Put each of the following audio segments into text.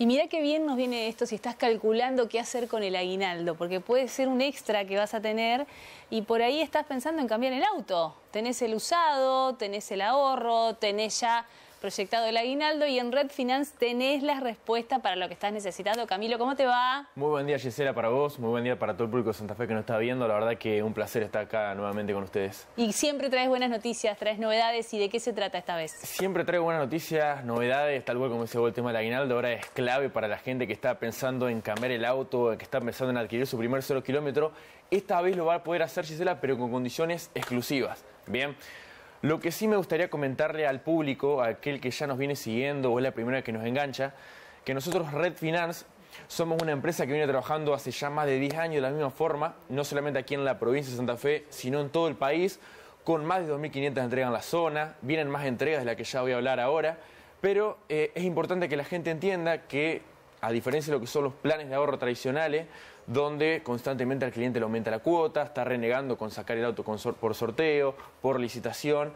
Y mira qué bien nos viene esto si estás calculando qué hacer con el aguinaldo, porque puede ser un extra que vas a tener y por ahí estás pensando en cambiar el auto. Tenés el usado, tenés el ahorro, tenés ya proyectado el aguinaldo y en Red Finance tenés las respuestas para lo que estás necesitando. Camilo, ¿cómo te va? Muy buen día Gisela para vos, muy buen día para todo el público de Santa Fe que nos está viendo. La verdad que un placer estar acá nuevamente con ustedes. Y siempre traes buenas noticias, traes novedades y de qué se trata esta vez. Siempre traigo buenas noticias, novedades, tal cual como dice el tema del aguinaldo, ahora es clave para la gente que está pensando en cambiar el auto, que está pensando en adquirir su primer solo kilómetro. Esta vez lo va a poder hacer Gisela, pero con condiciones exclusivas. Bien. Lo que sí me gustaría comentarle al público, a aquel que ya nos viene siguiendo o es la primera que nos engancha, que nosotros Red Finance somos una empresa que viene trabajando hace ya más de 10 años de la misma forma, no solamente aquí en la provincia de Santa Fe, sino en todo el país, con más de 2.500 entregas en la zona, vienen más entregas de las que ya voy a hablar ahora, pero eh, es importante que la gente entienda que a diferencia de lo que son los planes de ahorro tradicionales, donde constantemente al cliente le aumenta la cuota, está renegando con sacar el auto por sorteo, por licitación.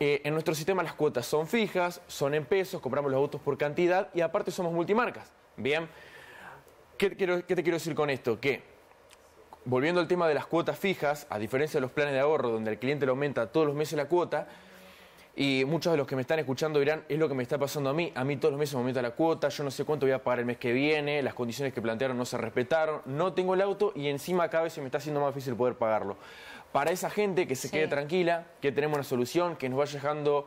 Eh, en nuestro sistema las cuotas son fijas, son en pesos, compramos los autos por cantidad y aparte somos multimarcas. Bien, ¿qué, te quiero decir con esto? Que volviendo al tema de las cuotas fijas, a diferencia de los planes de ahorro donde el cliente le aumenta todos los meses la cuota, y muchos de los que me están escuchando dirán, es lo que me está pasando a mí, a mí todos los meses me aumenta la cuota, yo no sé cuánto voy a pagar el mes que viene, las condiciones que plantearon no se respetaron, no tengo el auto y encima cada vez se me está haciendo más difícil poder pagarlo. Para esa gente que se quede tranquila, que tenemos una solución, que nos va dejando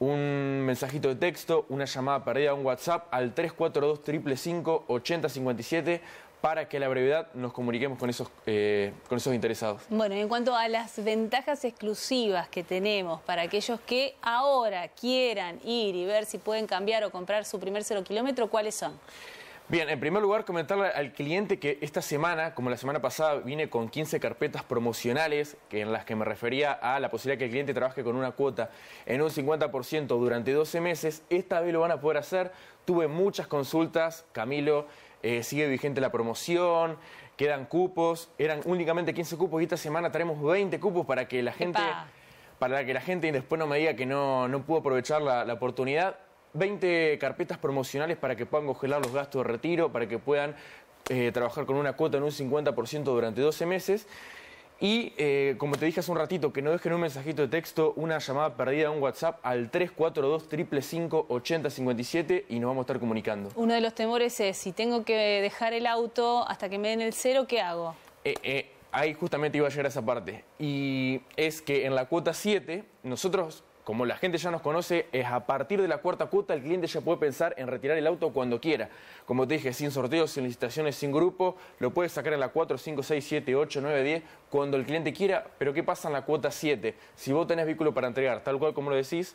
un mensajito de texto, una llamada perdida, un WhatsApp al 342 555 8057 para que a la brevedad nos comuniquemos con esos, eh, interesados. Bueno, en cuanto a las ventajas exclusivas que tenemos para aquellos que ahora quieran ir y ver si pueden cambiar o comprar su primer cero kilómetro, ¿cuáles son? Bien, en primer lugar, comentarle al cliente que esta semana, como la semana pasada, vine con 15 carpetas promocionales que en las que me refería a la posibilidad que el cliente trabaje con una cuota en un 50% durante 12 meses. Esta vez lo van a poder hacer. Tuve muchas consultas, Camilo. Eh, sigue vigente la promoción, quedan cupos, eran únicamente 15 cupos y esta semana traemos 20 cupos para que la gente, para que la gente después no me diga que no, pudo aprovechar la, oportunidad. 20 carpetas promocionales para que puedan congelar los gastos de retiro, para que puedan eh, trabajar con una cuota en un 50% durante 12 meses. Y eh, como te dije hace un ratito, que no dejen un mensajito de texto, una llamada perdida, a un WhatsApp al 342-555-8057 y nos vamos a estar comunicando. Uno de los temores es, si tengo que dejar el auto hasta que me den el cero, ¿qué hago? Eh, eh ahí justamente iba a llegar esa parte. Y es que en la cuota 7, nosotros como la gente ya nos conoce, es a partir de la cuarta cuota el cliente ya puede pensar en retirar el auto cuando quiera. Como te dije, sin sorteos, sin licitaciones, sin grupo, lo puedes sacar en la 4, 5, 6, 7, 8, 9, 10, cuando el cliente quiera. Pero ¿qué pasa en la cuota 7? Si vos tenés vehículo para entregar, tal cual como lo decís,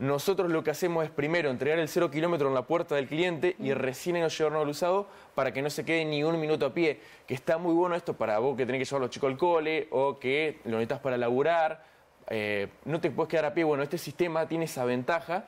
nosotros lo que hacemos es primero entregar el cero kilómetro en la puerta del cliente y mm. recién nos llevarnos al usado para que no se quede ni un minuto a pie. Que está muy bueno esto para vos que tenés que llevarlo a los chicos al cole o que lo necesitas para laburar eh, no te puedes quedar a pie. Bueno, este sistema tiene esa ventaja.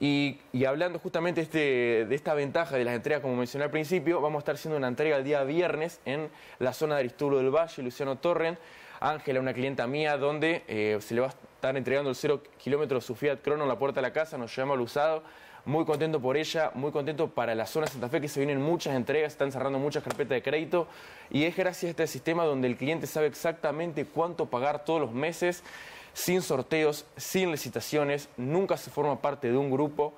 Y, hablando justamente este, de esta ventaja de las entregas, como mencioné al principio, vamos a estar haciendo una entrega el día viernes en la zona de Aristóbulo del Valle, Luciano Torren, Ángela, una clienta mía, donde eh, se le va a estar entregando el cero kilómetro su Fiat Crono en la puerta de la casa, nos llama al usado. Muy contento por ella, muy contento para la zona de Santa Fe, que se vienen muchas entregas, están cerrando muchas carpetas de crédito. Y es gracias a este sistema donde el cliente sabe exactamente cuánto pagar todos los meses sin sorteos, sin licitaciones, nunca se forma parte de un grupo.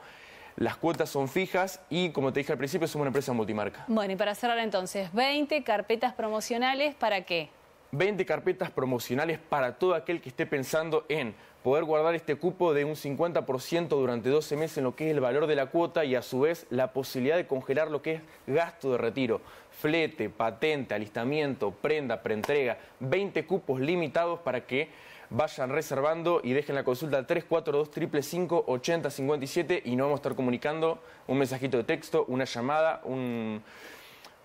Las cuotas son fijas y, como te dije al principio, somos una empresa multimarca. Bueno, y para cerrar entonces, 20 carpetas promocionales, ¿para qué? 20 carpetas promocionales para todo aquel que esté pensando en poder guardar este cupo de un 50% durante 12 meses en lo que es el valor de la cuota y a su vez la posibilidad de congelar lo que es gasto de retiro, flete, patente, alistamiento, prenda, preentrega, 20 cupos limitados para que vayan reservando y dejen la consulta al 342-555-8057 y nos vamos a estar comunicando un mensajito de texto, una llamada, un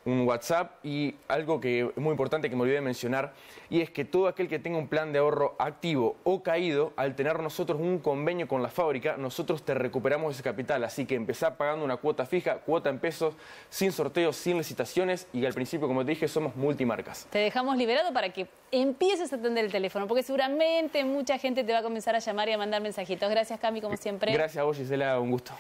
un WhatsApp y algo que es muy importante que me olvidé de mencionar, y es que todo aquel que tenga un plan de ahorro activo o caído, al tener nosotros un convenio con la fábrica, nosotros te recuperamos ese capital, así que empezá pagando una cuota fija, cuota en pesos, sin sorteos, sin licitaciones, y al principio, como te dije, somos multimarcas. Te dejamos liberado para que empieces a atender el teléfono, porque seguramente mucha gente te va a comenzar a llamar y a mandar mensajitos. Gracias, Cami, como siempre. Gracias a vos, Gisela, un gusto.